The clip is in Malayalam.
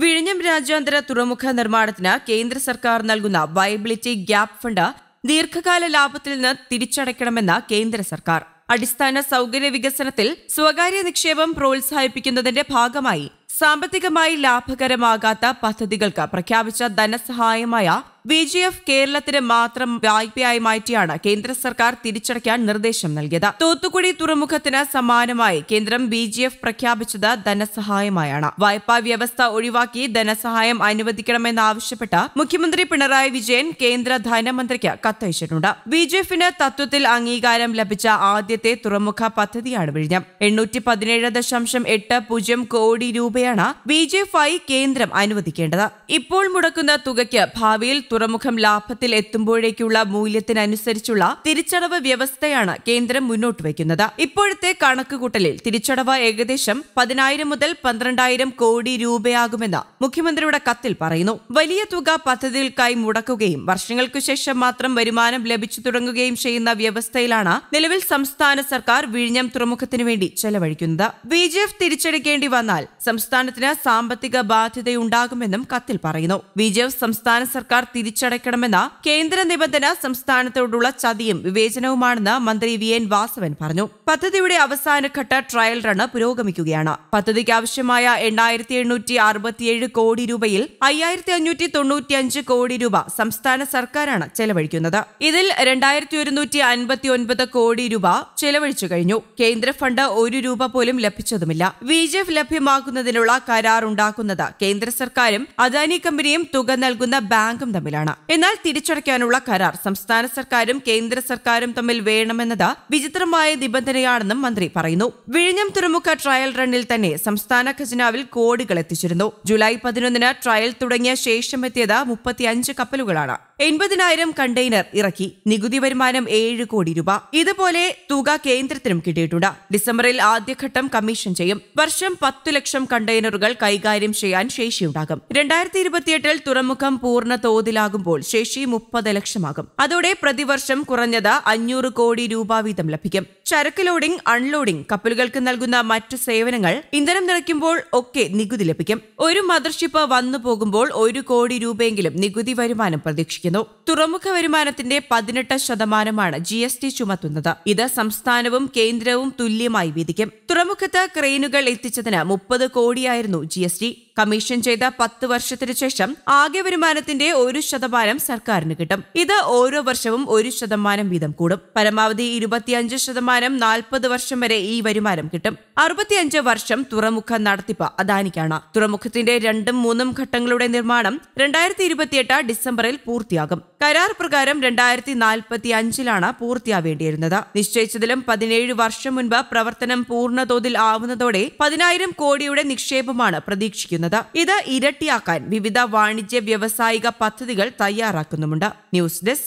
വിഴിഞ്ഞം രാജ്യാന്തര തുറമുഖ നിർമ്മാണത്തിന് കേന്ദ്ര സർക്കാർ നൽകുന്ന വയബിലിറ്റി ഗ്യാപ് ഫണ്ട് ദീർഘകാല ലാഭത്തിൽ നിന്ന് തിരിച്ചടയ്ക്കണമെന്ന് കേന്ദ്ര സർക്കാർ അടിസ്ഥാന സൗകര്യ വികസനത്തിൽ സ്വകാര്യ നിക്ഷേപം പ്രോത്സാഹിപ്പിക്കുന്നതിന്റെ ഭാഗമായി സാമ്പത്തികമായി ലാഭകരമാകാത്ത പദ്ധതികൾക്ക് പ്രഖ്യാപിച്ച ധനസഹായമായ വി ജി എഫ് കേരളത്തിന് മാത്രം വായ്പയായി മാറ്റിയാണ് കേന്ദ്ര സർക്കാർ തിരിച്ചടയ്ക്കാൻ നിർദ്ദേശം നൽകിയത് തൂത്തുക്കുടി തുറമുഖത്തിന് സമാനമായി കേന്ദ്രം ബി ജി എഫ് പ്രഖ്യാപിച്ചത് ധനസഹായമായാണ് വായ്പാ വ്യവസ്ഥ ഒഴിവാക്കി ധനസഹായം അനുവദിക്കണമെന്നാവശ്യപ്പെട്ട് മുഖ്യമന്ത്രി പിണറായി വിജയൻ കേന്ദ്ര ധനമന്ത്രിക്ക് കത്തയച്ചിട്ടുണ്ട് ബി ജി എഫിന് തത്വത്തിൽ അംഗീകാരം ലഭിച്ച ആദ്യത്തെ തുറമുഖ പദ്ധതിയാണ് വിഴിഞ്ഞം എണ്ണൂറ്റി പതിനേഴ് ദശാംശം എട്ട് പൂജ്യം കോടി രൂപയാണ് ബി ജി എഫ് ആയി കേന്ദ്രം അനുവദിക്കേണ്ടത് ഇപ്പോൾ മുടക്കുന്ന തുകയ്ക്ക് ഭാവിയിൽ തുറമുഖം ലാഭത്തിൽ എത്തുമ്പോഴേക്കുള്ള മൂല്യത്തിനനുസരിച്ചുള്ള തിരിച്ചടവ് വ്യവസ്ഥയാണ് കേന്ദ്രം മുന്നോട്ട് വയ്ക്കുന്നത് ഇപ്പോഴത്തെ കണക്കുകൂട്ടലിൽ തിരിച്ചടവ് ഏകദേശം പതിനായിരം മുതൽ പന്ത്രണ്ടായിരം കോടി രൂപയാകുമെന്ന് മുഖ്യമന്ത്രിയുടെ കത്തിൽ പറയുന്നു വലിയ തുക പദ്ധതികൾക്കായി മുടക്കുകയും വർഷങ്ങൾക്കു ശേഷം മാത്രം വരുമാനം ലഭിച്ചു തുടങ്ങുകയും ചെയ്യുന്ന വ്യവസ്ഥയിലാണ് നിലവിൽ സംസ്ഥാന സർക്കാർ വിഴിഞ്ഞം തുറമുഖത്തിനു വേണ്ടി ചെലവഴിക്കുന്നത് ബി ജെ എഫ് തിരിച്ചടിക്കേണ്ടി വന്നാൽ സംസ്ഥാനത്തിന് സാമ്പത്തിക ബാധ്യതയുണ്ടാകുമെന്നും കത്തിൽ പറയുന്നു ബി ജെ എഫ് സംസ്ഥാന സർക്കാർ തിരി തിരിച്ചടയ്ക്കണമെന്ന കേന്ദ്ര നിബന്ധന സംസ്ഥാനത്തോടുള്ള ചതിയും വിവേചനവുമാണെന്ന് മന്ത്രി വി എൻ വാസവൻ പറഞ്ഞു പദ്ധതിയുടെ അവസാനഘട്ട ട്രയൽ റണ് പുരോഗമിക്കുകയാണ് പദ്ധതിക്ക് ആവശ്യമായ എണ്ണായിരത്തി എണ്ണൂറ്റി അറുപത്തിയേഴ് കോടി രൂപയിൽ അയ്യായിരത്തി അഞ്ഞൂറ്റി കോടി രൂപ സംസ്ഥാന സർക്കാരാണ് ചെലവഴിക്കുന്നത് ഇതിൽ രണ്ടായിരത്തി ഒരുന്നൂറ്റി അൻപത്തി ഒൻപത് കോടി രൂപ ചെലവഴിച്ചു കഴിഞ്ഞു കേന്ദ്ര ഫണ്ട് ഒരു രൂപ പോലും ലഭിച്ചതുമില്ല വി ജി എഫ് ലഭ്യമാക്കുന്നതിനുള്ള കരാർ ഉണ്ടാക്കുന്നത് കേന്ദ്ര സർക്കാരും അദാനി കമ്പനിയും തുക നൽകുന്ന ബാങ്കും തമ്മിൽ തമ്മിലാണ് എന്നാൽ തിരിച്ചടയ്ക്കാനുള്ള കരാർ സംസ്ഥാന സർക്കാരും കേന്ദ്ര സർക്കാരും തമ്മിൽ വേണമെന്നത് വിചിത്രമായ നിബന്ധനയാണെന്നും മന്ത്രി പറയുന്നു വിഴിഞ്ഞം തുറമുഖ ട്രയൽ റണ്ണിൽ തന്നെ സംസ്ഥാന ഖജനാവിൽ കോടികൾ എത്തിച്ചിരുന്നു ജൂലൈ പതിനൊന്നിന് ട്രയൽ തുടങ്ങിയ ശേഷം എത്തിയത് മുപ്പത്തിയഞ്ച് കപ്പലുകളാണ് എൺപതിനായിരം കണ്ടെയ്നർ ഇറക്കി നികുതി വരുമാനം ഏഴ് കോടി രൂപ ഇതുപോലെ തുക കേന്ദ്രത്തിനും കിട്ടിയിട്ടുണ്ട് ഡിസംബറിൽ ആദ്യഘട്ടം കമ്മീഷൻ ചെയ്യും വർഷം പത്തു ലക്ഷം കണ്ടെയ്നറുകൾ കൈകാര്യം ചെയ്യാൻ ശേഷിയുണ്ടാകും രണ്ടായിരത്തി ഇരുപത്തിയെട്ടിൽ തുറമുഖം പൂർണ്ണ തോതിൽ നിലവിലാകുമ്പോൾ ശേഷി മുപ്പത് ലക്ഷമാകും അതോടെ പ്രതിവർഷം കുറഞ്ഞത് അഞ്ഞൂറ് കോടി രൂപ വീതം ലഭിക്കും ചരക്ക് ലോഡിംഗ് അൺലോഡിംഗ് കപ്പലുകൾക്ക് നൽകുന്ന മറ്റ് സേവനങ്ങൾ ഇന്ധനം നിറയ്ക്കുമ്പോൾ ഒക്കെ നികുതി ലഭിക്കും ഒരു മദർഷിപ്പ് വന്നു പോകുമ്പോൾ ഒരു കോടി രൂപയെങ്കിലും നികുതി വരുമാനം പ്രതീക്ഷിക്കുന്നു തുറമുഖ വരുമാനത്തിന്റെ പതിനെട്ട് ശതമാനമാണ് ജി എസ് ടി ചുമത്തുന്നത് ഇത് സംസ്ഥാനവും കേന്ദ്രവും തുല്യമായി വിധിക്കും തുറമുഖത്ത് ക്രെയിനുകൾ എത്തിച്ചതിന് മുപ്പത് കോടിയായിരുന്നു ജി എസ് ടി കമ്മീഷൻ ചെയ്ത പത്ത് വർഷത്തിനു ശേഷം ആകെ വരുമാനത്തിന്റെ ഒരു ശതമാനം സർക്കാരിന് കിട്ടും ഇത് ഓരോ വർഷവും ഒരു ശതമാനം വീതം കൂടും പരമാവധി ഇരുപത്തിയഞ്ച് ശതമാനം ശതമാനം നാൽപ്പത് വർഷം വരെ ഈ വരുമാനം കിട്ടും അറുപത്തിയഞ്ച് വർഷം തുറമുഖ നടത്തിപ്പ് അദാനിക്കാണ് തുറമുഖത്തിന്റെ രണ്ടും മൂന്നും ഘട്ടങ്ങളുടെ നിർമ്മാണം രണ്ടായിരത്തി ഇരുപത്തിയെട്ട് ഡിസംബറിൽ പൂർത്തിയാകും കരാർ പ്രകാരം രണ്ടായിരത്തി നാൽപ്പത്തി അഞ്ചിലാണ് പൂർത്തിയാവേണ്ടിയിരുന്നത് നിശ്ചയിച്ചതിലും പതിനേഴ് വർഷം മുൻപ് പ്രവർത്തനം പൂർണ്ണതോതിൽ ആവുന്നതോടെ പതിനായിരം കോടിയുടെ നിക്ഷേപമാണ് പ്രതീക്ഷിക്കുന്നത് ഇത് ഇരട്ടിയാക്കാൻ വിവിധ വാണിജ്യ വ്യവസായിക പദ്ധതികൾ തയ്യാറാക്കുന്നുമുണ്ട് ന്യൂസ് ഡെസ്ക്